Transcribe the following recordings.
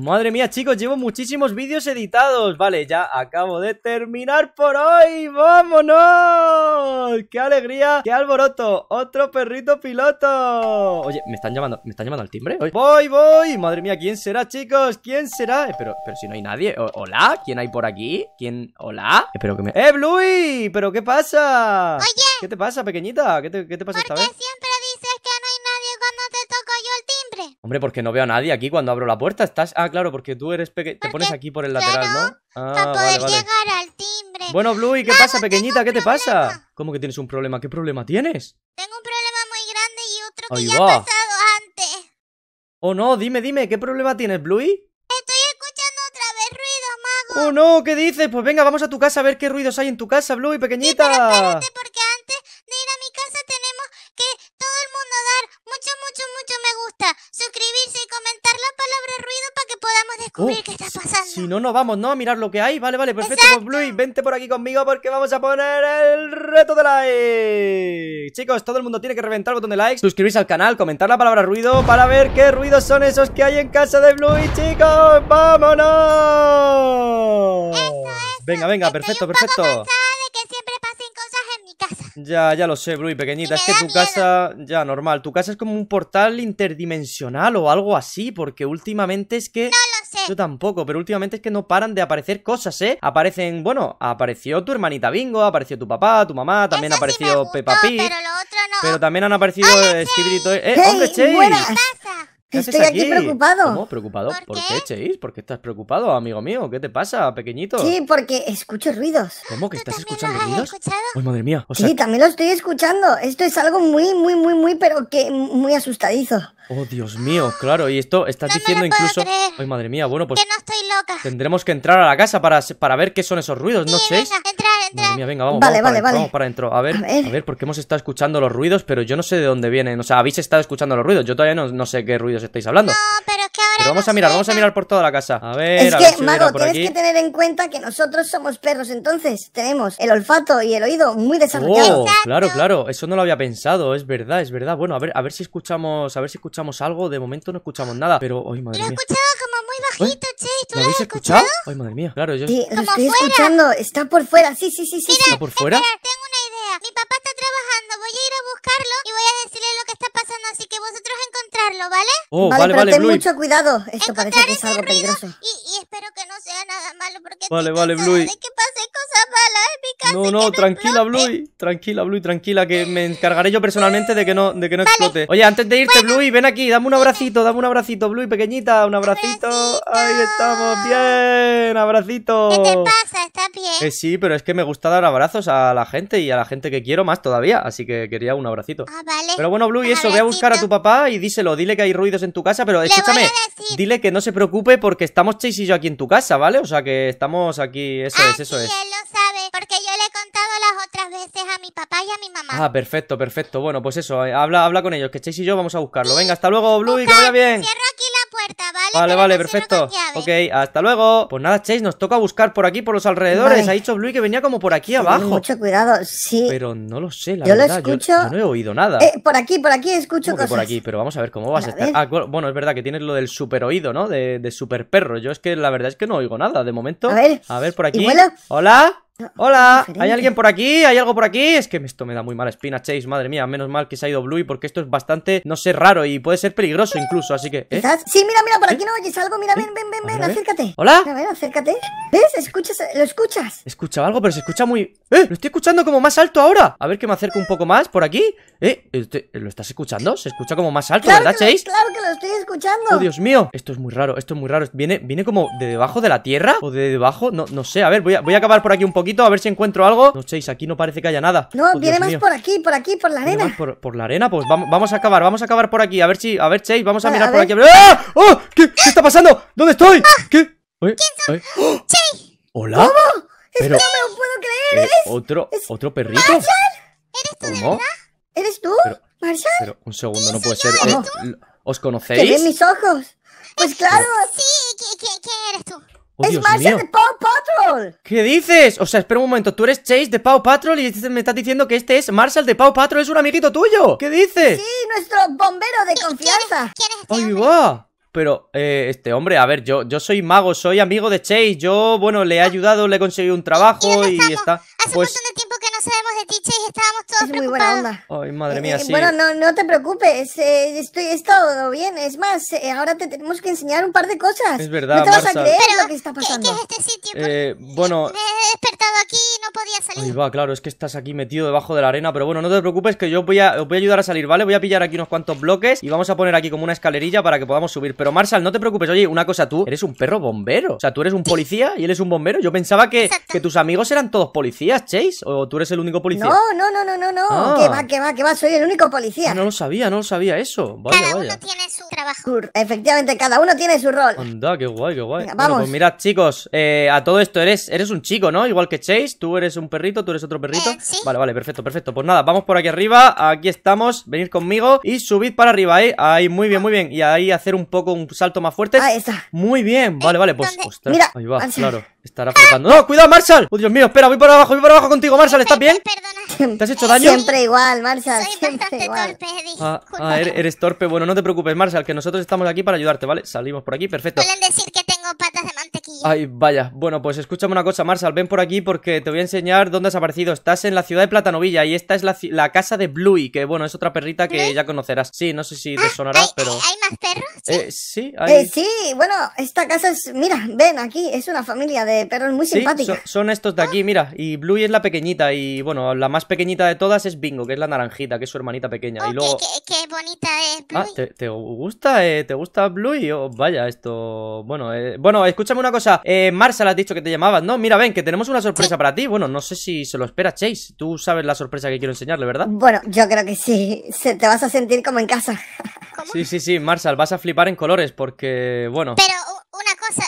Madre mía, chicos, llevo muchísimos vídeos editados. Vale, ya acabo de terminar por hoy. ¡Vámonos! ¡Qué alegría! ¡Qué alboroto! ¡Otro perrito piloto! Oye, me están llamando, me están llamando al timbre. ¡Voy, voy! Madre mía, ¿quién será, chicos? ¿Quién será? Eh, pero, si no hay nadie. ¿Hola? ¿Quién hay por aquí? ¿Quién? ¿Hola? Espero que me. ¡Eh, Bluey! ¿Pero qué pasa? Oye. ¿Qué te pasa, pequeñita? ¿Qué te, qué te pasa esta vez? Hombre, porque no veo a nadie aquí cuando abro la puerta. Estás. Ah, claro, porque tú eres peque... te pones aquí por el lateral, ¿no? Ah, para poder llegar al timbre. Bueno, Bluey, ¿qué pasa, pequeñita? ¿Qué te pasa? ¿Cómo que tienes un problema? ¿Qué problema tienes? Tengo un problema muy grande y otro que ya ha pasado antes. Oh, no, dime, dime, ¿qué problema tienes, Bluey? Estoy escuchando otra vez ruido, mago. Oh, no, ¿qué dices? Pues venga, vamos a tu casa a ver qué ruidos hay en tu casa, Bluey, pequeñita. Uh, si no, no vamos, ¿no? A mirar lo que hay. Vale, vale, perfecto. Pues Bluey, vente por aquí conmigo porque vamos a poner el reto de like. Chicos, todo el mundo tiene que reventar el botón de like, suscribirse al canal, comentar la palabra ruido para ver qué ruidos son esos que hay en casa de Bluey, chicos. ¡Vámonos! Eso, Venga, venga, perfecto, perfecto. Ya, ya lo sé, Bluey, pequeñita. Es que tu casa. Ya, normal. Tu casa es como un portal interdimensional o algo así, porque últimamente es que. Yo tampoco, pero últimamente es que no paran de aparecer cosas, ¿eh? Aparecen, bueno, apareció tu hermanita Bingo, apareció tu papá, tu mamá, también apareció sí Pero también han aparecido ¡Eh, hombre, Chase! Estoy aquí? preocupado. ¿Cómo? ¿Preocupado? ¿Por, qué, Cheis? ¿Por qué estás preocupado, amigo mío? ¿Qué te pasa, pequeñito? Sí, porque escucho ruidos. ¿Cómo que estás escuchando ruidos? Ay, madre mía. Sí, también lo estoy escuchando. Esto es algo muy, muy, muy, muy, pero que muy asustadizo. Oh, Dios mío, claro. Y esto estás diciendo incluso. Ay, madre mía, bueno, pues. Que no estoy loca. Tendremos que entrar a la casa para, ver qué son esos ruidos, ¿no, sé venga, vamos, vale, para, vale. adentro. A ver, a ver, a ver, porque hemos estado escuchando los ruidos, pero yo no sé de dónde vienen. O sea, habéis estado escuchando los ruidos. Yo todavía no, sé qué ruidos estáis hablando. pero es que vamos a mirar, vamos a mirar por toda la casa. A ver, es a ver que, Mago, tienes que tener en cuenta que nosotros somos perros, entonces tenemos el olfato y el oído muy desarrollados. Oh, claro, claro, eso no lo había pensado, es verdad, es verdad. Bueno, a ver, a ver si escuchamos, a ver si escuchamos algo. De momento no escuchamos nada, pero. ¡Ay, madre mía! muy ¿Eh? bajito, Che. ¿Tú lo, escuchado? Ay, madre mía. Claro, yo. Sí, lo estoy escuchando. Está por fuera. Sí, sí, sí. ¿Está por fuera? Espera, tengo una idea. Mi papá está trabajando. Voy a ir a buscarlo y voy a decirle lo ¿vale? Oh, vale, vale, ten mucho cuidado. Esto parece que es algo peligroso. Y, espero que no sea nada malo porque vale, vale, Bluey. que cosas malas No, no, tranquila, Bluey. Tranquila, Bluey, tranquila, que me encargaré yo personalmente de que no, de que no explote. Oye, antes de irte, Bluey, ven aquí, dame un abracito, dame un abracito, Bluey, pequeñita, un abracito. Ahí estamos, bien, abracito. ¿Qué te pasa? ¿Estás bien? Que eh, sí, pero es que me gusta dar abrazos a la gente y a la gente que quiero más todavía, así que quería un abracito. Ah, vale. Pero bueno, Bluey, eso, voy a buscar a tu papá y díselo, dile que hay ruidos en tu casa, pero escúchame, dile que no se preocupe porque estamos Chase y yo aquí en tu casa, ¿vale? O sea que estamos aquí, eso es, eso es. Él lo sabe, porque yo le he contado las otras veces a mi papá y a mi mamá. Ah, perfecto, perfecto. Bueno, pues eso, eh, habla, habla con ellos, que Chase y yo vamos a buscarlo. Venga, hasta luego, Blue, y que vaya bien. ¿vale? Vale, perfecto. Ok, hasta luego. Pues nada, Chase, nos toca buscar por aquí, por los alrededores. Ha dicho Bluey que venía como por aquí abajo. Mucho cuidado, sí. Pero no lo sé, la yo verdad. Lo escucho... yo, no he oído nada. Eh, por aquí, por aquí escucho cosas. por aquí? Pero vamos a ver cómo vas a, estar. Ah, bueno, es verdad que tienes lo del super oído, ¿no? De, de super perro. Yo es que la verdad es que no oigo nada de momento. A ver, a ver por aquí. ¿Hola? Hola, ¿hay alguien por aquí? ¿Hay algo por aquí? Es que esto me da muy mala espina, Chase, madre mía, menos mal que se ha ido Bluey porque esto es bastante, no sé, raro y puede ser peligroso incluso, así que... ¿eh? Sí, mira, mira, por aquí no oyes algo, mira, ven, ven, ven, ven, acércate. ¿Hola? A ver, acércate. ¿Ves? Escuchas, lo escuchas. Escucha algo, pero se escucha muy... ¡Eh! Lo estoy escuchando como más alto ahora. A ver que me acerco un poco más por aquí. ¿Eh? Este, ¿Lo estás escuchando? Se escucha como más alto, ¿verdad, Chase? Claro que lo estoy escuchando. Oh, Dios mío. Esto es muy raro, esto es muy raro. ¿Viene, viene como de debajo de la tierra? ¿O de debajo? No, no sé, a ver, voy voy a acabar por aquí un poquito a ver si encuentro algo. No, Chase, aquí no parece que haya nada. No, viene más por aquí, por aquí, por la arena. por, la arena, pues vamos, a acabar, vamos a acabar por aquí. A ver si, a ver, Chase, vamos a, mirar por aquí. ¡Ah! ¡Ah! ¿Qué, está pasando? ¿Dónde estoy? Ah. ¿Qué? ¿Quién ¡Oh! ¿Hola? es que no me lo puedo creer, eres, ¿Otro, ¿Otro perrito? ¿Marshall? ¿Eres tú de verdad? ¿Eres tú? ¿Marshall? un segundo, no puede ser. ¿eh? ¿Os conocéis? ¿Qué mis ojos! Pues claro. Sí, qué eres tú? Oh, ¡Es Marshall de Paw Patrol! ¿Qué dices? O sea, espera un momento, tú eres Chase de Paw Patrol y este me estás diciendo que este es Marshall de Paw Patrol, es un amiguito tuyo. ¿Qué dices? Sí, nuestro bombero de confianza. ¿Quién es, este va! Pero, eh, este hombre, a ver, yo, yo soy mago, soy amigo de Chase. Yo, bueno, le he ah. ayudado, le he conseguido un trabajo y, está. Hace pues, tiempo sabemos de ti, Chase, estábamos todos es muy buena Ay, madre mía, eh, sí. Bueno, no, te preocupes, eh, estoy, todo todo bien. Es más, eh, ahora te tenemos que enseñar un par de cosas. Es verdad, No te vas a creer lo que está pasando. ¿qué, es este sitio? bueno... Me he despertado aquí y no podía salir. Ay, va, claro, es que estás aquí metido debajo de la arena, pero bueno, no te preocupes que yo voy a, voy a ayudar a salir, ¿vale? Voy a pillar aquí unos cuantos bloques y vamos a poner aquí como una escalerilla para que podamos subir. Pero Marshall, no te preocupes, oye, una cosa, tú eres un perro bombero. O sea, tú eres un policía y él es un bombero. Yo pensaba que, que tus amigos eran todos policías, Chase, o tú eres el único policía. No, no, no, no, no, no. Ah. Que va, que va, que va, soy el único policía. No lo sabía, no lo sabía eso. cada uno tiene su trabajo. Efectivamente, cada uno tiene su rol. Anda, qué guay, qué guay. vamos. Pues mirad, chicos, eh, a todo esto eres, eres un chico, ¿no? Igual que Chase, tú eres un perrito, tú eres otro perrito. Eh, vale, vale, perfecto, perfecto. Pues nada, vamos por aquí arriba, aquí estamos, venid conmigo y subid para arriba, ¿eh? Ahí, muy bien, muy bien. Y ahí hacer un poco un salto más fuerte. Ahí está. Muy bien, vale, vale, pues... Ostras, ahí va, claro. Estará flipando. ¡No! ¡Cuidado, Marshall! ¡Oh, Dios mío! Espera, voy para abajo, voy para abajo contigo, Marshall. ¿Estás bien? Perdona. ¿Te has hecho daño? Siempre igual, Marshall. Soy bastante torpe, Ah, ah, eres, eres torpe. Bueno, no te preocupes, Marshall, que nosotros estamos aquí para ayudarte, ¿vale? Salimos por aquí, perfecto. decir que Ay, vaya. Bueno, pues escúchame una cosa, Marshall. Ven por aquí porque te voy a enseñar dónde has aparecido. Estás en la ciudad de Platanovilla y esta es la, la casa de Bluey, que bueno, es otra perrita que ya conocerás. Sí, no sé si te ah, sonará, hay, pero. ¿Hay más perros? Eh, sí, hay... Eh, sí, bueno, esta casa es. Mira, ven aquí, es una familia de perros muy sí, son estos de aquí, ah. mira. Y Bluey es la pequeñita y bueno, la más pequeñita de todas es Bingo, que es la naranjita, que es su hermanita pequeña. y oh, luego... qué, bonita es ah, Bluey. ¿te, gusta, eh, ¿Te gusta Bluey? Oh, vaya, esto. Bueno, bueno, escúchame una cosa cosa. Eh, has dicho que te llamabas, ¿no? Mira, ven, que tenemos una sorpresa para ti. Bueno, no sé si se lo espera Chase. Tú sabes la sorpresa que quiero enseñarle, ¿verdad? Bueno, yo creo que sí. te vas a sentir como en casa. Sí, sí, sí, Marshall, vas a flipar en colores porque, bueno... Pero una cosa,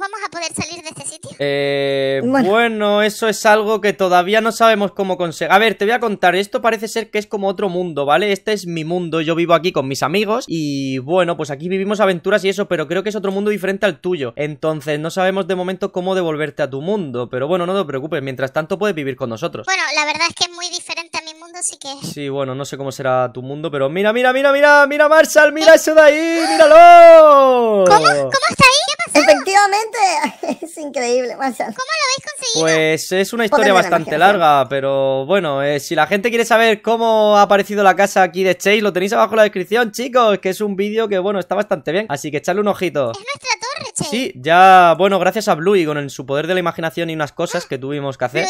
vamos a poder salir de este sitio? Eh, bueno. eso es algo que todavía no sabemos cómo conseguir. A ver, te voy a contar. Esto parece ser que es como otro mundo, ¿vale? Este es mi mundo. Yo vivo aquí con mis amigos y bueno, pues aquí vivimos aventuras y eso, pero creo que es otro mundo diferente al tuyo. Entonces, no sabemos de momento cómo devolverte a tu mundo. Pero bueno, no te preocupes. Mientras tanto, puedes vivir con nosotros. Bueno, la verdad es que es muy diferente a mi mundo, sí que. Sí, bueno, no sé cómo será tu mundo, pero mira, mira, mira, mira, mira, Marshall, mira ¿Eh? eso de ahí, míralo. ¿Cómo? ¿Cómo Efectivamente, es increíble, ¿Cómo lo habéis conseguido? Pues es una historia bastante larga, pero bueno, eh, si la gente quiere saber cómo ha aparecido la casa aquí de Chase, lo tenéis abajo en la descripción, chicos, que es un vídeo que, bueno, está bastante bien, así que echadle un ojito. Es nuestra torre, Chase. Sí, ya, bueno, gracias a Bluey con su poder de la imaginación y unas cosas ah. que tuvimos que hacer.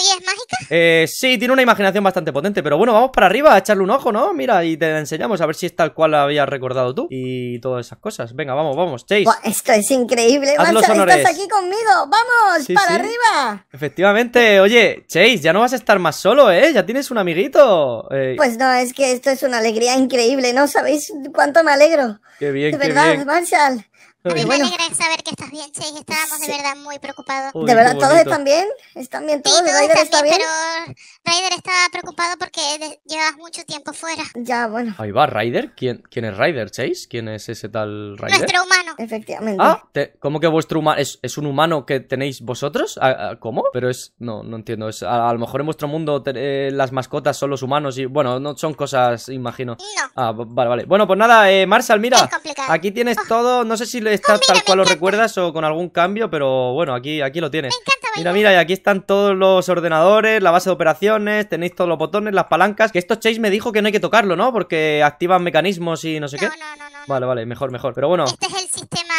Eh, sí, tiene una imaginación bastante potente, pero bueno, vamos para arriba a echarle un ojo, ¿no? Mira, y te enseñamos a ver si es tal cual la habías recordado tú y todas esas cosas. Venga, vamos, vamos, Chase. esto es increíble, Haz estás aquí conmigo, vamos, para arriba. Efectivamente, oye, Chase, ya no vas a estar más solo, ¿eh? Ya tienes un amiguito. Eh, pues no, es que esto es una alegría increíble, ¿no? ¿Sabéis cuánto me alegro? Qué bien, De qué verdad, bien. Me alegra saber que estás bien, Chase estábamos de verdad muy preocupados. ¿De verdad todos están bien? ¿Están bien todos? Sí, todos bien, pero Ryder estaba preocupado porque llevas mucho tiempo fuera. Ya, bueno. Ahí va, Ryder ¿Quién, quién es Ryder, Chase? ¿Quién es ese tal Ryder? Nuestro humano. Efectivamente. Ah, ¿cómo que vuestro humano? ¿Es, un humano que tenéis vosotros? ¿A, ah, ah, cómo Pero es... No, no entiendo. a, lo mejor en vuestro mundo eh, las mascotas son los humanos y... Bueno, no son cosas, imagino. No. Ah, vale, vale. Bueno, pues nada, eh, Marshall, mira. Es complicado. Aquí tienes oh. todo. No sé si le está tal cual lo recuerdas o con algún cambio, pero bueno, aquí, aquí lo tienes. mira, mira, y aquí están todos los ordenadores, la base de operaciones, tenéis todos los botones, las palancas. Que esto Chase me dijo que no hay que tocarlo, ¿no? Porque activan mecanismos y no sé qué. Vale, vale, mejor, mejor. Pero bueno. Este es el sistema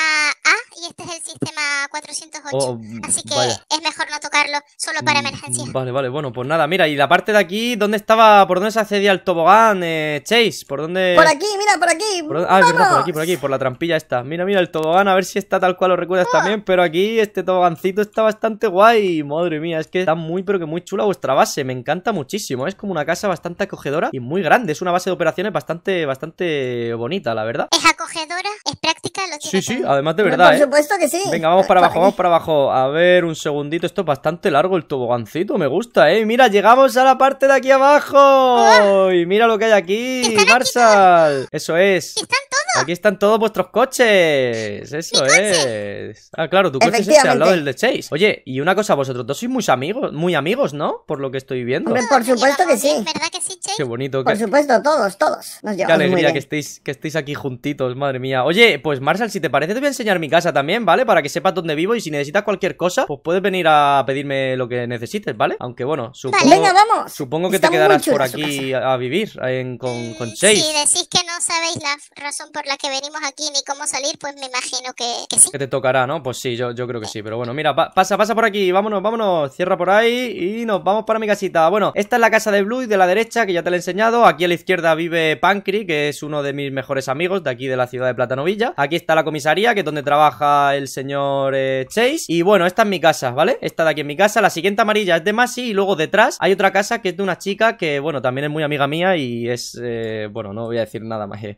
y este es el sistema 408. así que es mejor no tocarlo solo para mm, emergencias. Vale, vale, bueno, pues nada, mira, y la parte de aquí, ¿dónde estaba? ¿Por dónde se accedía el tobogán, eh, Chase? ¿Por dónde? Por aquí, mira, por aquí. ah, verdad, por aquí, por aquí, por la trampilla esta. Mira, mira, el tobogán, a ver si está tal cual lo recuerdas ¡Oh! también, pero aquí este tobogancito está bastante guay. Madre mía, es que está muy, pero que muy chula vuestra base, me encanta muchísimo. ¿eh? Es como una casa bastante acogedora y muy grande, es una base de operaciones bastante, bastante bonita, la verdad. Es acogedora, es práctica, lo tiene Sí, sí, además de verdad, ¿eh? Por supuesto que sí. Venga, vamos para abajo, vamos para abajo. A ver, un segundito. Esto es bastante largo el tobogancito, me gusta, ¿eh? Mira, llegamos a la parte de aquí abajo. Y mira lo que hay aquí, Marshall. Eso es. Están todos. Aquí están todos vuestros coches. Eso es. Ah, claro, tu coche es al lado del de Chase. Oye, y una cosa, vosotros dos sois muy amigos, muy amigos, ¿no? Por lo que estoy viendo. por supuesto que sí. ¿Verdad que sí, Chase? Qué bonito. Por supuesto, todos, todos. Nos Qué alegría que estéis, que estéis aquí juntitos, madre mía. Oye, pues Marshall, si te parece, te voy a enseñar mi casa también, ¿vale? Para que sepas dónde vivo y si necesitas cualquier cosa, pues puedes venir a pedirme lo que necesites, ¿vale? Aunque bueno, supongo, supongo que te quedarás por aquí a, vivir con, con Chase. Si decís que no sabéis la razón por la que venimos aquí ni cómo salir, pues me imagino que, sí. Que te tocará, ¿no? Pues sí, yo, yo creo que sí. Pero bueno, mira, pasa, pasa por aquí, vámonos, vámonos, cierra por ahí y nos vamos para mi casita. Bueno, esta es la casa de Blue de la derecha, que ya te la he enseñado. Aquí a la izquierda vive Pancri, que es uno de mis mejores amigos de aquí de la ciudad de Platanovilla. Aquí está la comisaría, que es donde trabaja el señor eh, Chase. Y bueno, esta es mi casa, ¿vale? Esta de aquí en mi casa. La siguiente amarilla es de Masi y luego detrás hay otra casa que es de una chica que, bueno, también es muy amiga mía y es... Eh, bueno, no voy a decir nada más.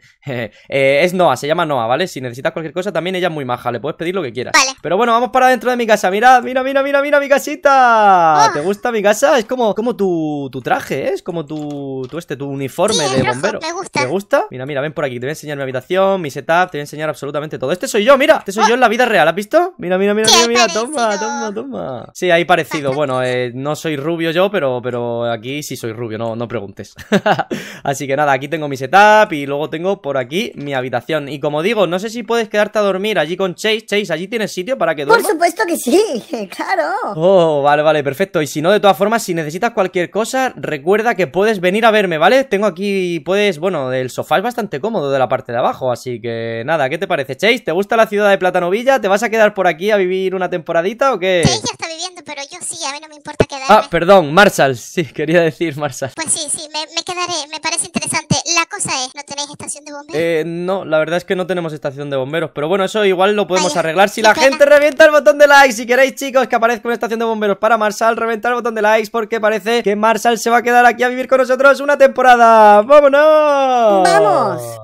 Eh, es Noah, se llama Noah, ¿vale? Si necesitas cualquier cosa, también ella es muy maja, le puedes pedir lo que quieras. Pero bueno, vamos para dentro de mi casa. Mira, mira, mira, mira, mira mi casita. Ah. ¿Te gusta mi casa? Es como, como tu, traje, ¿eh? Es como tu, tu este, tu uniforme de bombero. Me gusta. ¿Te gusta? Mira, mira, ven por aquí. Te voy a enseñar mi habitación, mi setup, te voy a enseñar absolutamente todo. Este soy yo, mira. Este soy yo en la vida real, ¿has visto? Mira, mira, mira, mira, mira, toma, toma, toma. Sí, ahí parecido. Bueno, eh, no soy rubio yo, pero, pero aquí sí soy rubio, no, no preguntes. Así que nada, aquí tengo mi setup y luego tengo por aquí mi habitación. Y como digo, no sé si puedes quedarte a dormir allí con Chase. Chase, ¿allí tienes sitio para que Por supuesto que sí, claro. Oh, vale, vale, perfecto. Y si no, de todas formas, si necesitas cualquier cosa, recuerda que puedes venir a verme, ¿vale? Tengo aquí, puedes, bueno, el sofá es bastante cómodo de la parte de abajo, así que nada, ¿qué te parece, Chase? ¿Te gusta la ciudad de Plátano Novilla? ¿Te vas a quedar por aquí a vivir una temporadita o qué? ella está viviendo, pero yo sí, a mí no me importa Ah, perdón, Marshall, sí, quería decir Marshall. Pues sí, sí, me, quedaré, me parece interesante. La cosa es, ¿no tenéis estación de bomberos? Eh, no, la verdad es que no tenemos estación de bomberos, pero bueno, eso igual lo podemos arreglar. Si la gente revienta el botón de like, si queréis, chicos, que aparezca una estación de bomberos para Marshall, reventar el botón de like porque parece que Marshall se va a quedar aquí a vivir con nosotros una temporada. ¡Vámonos! ¡Vamos!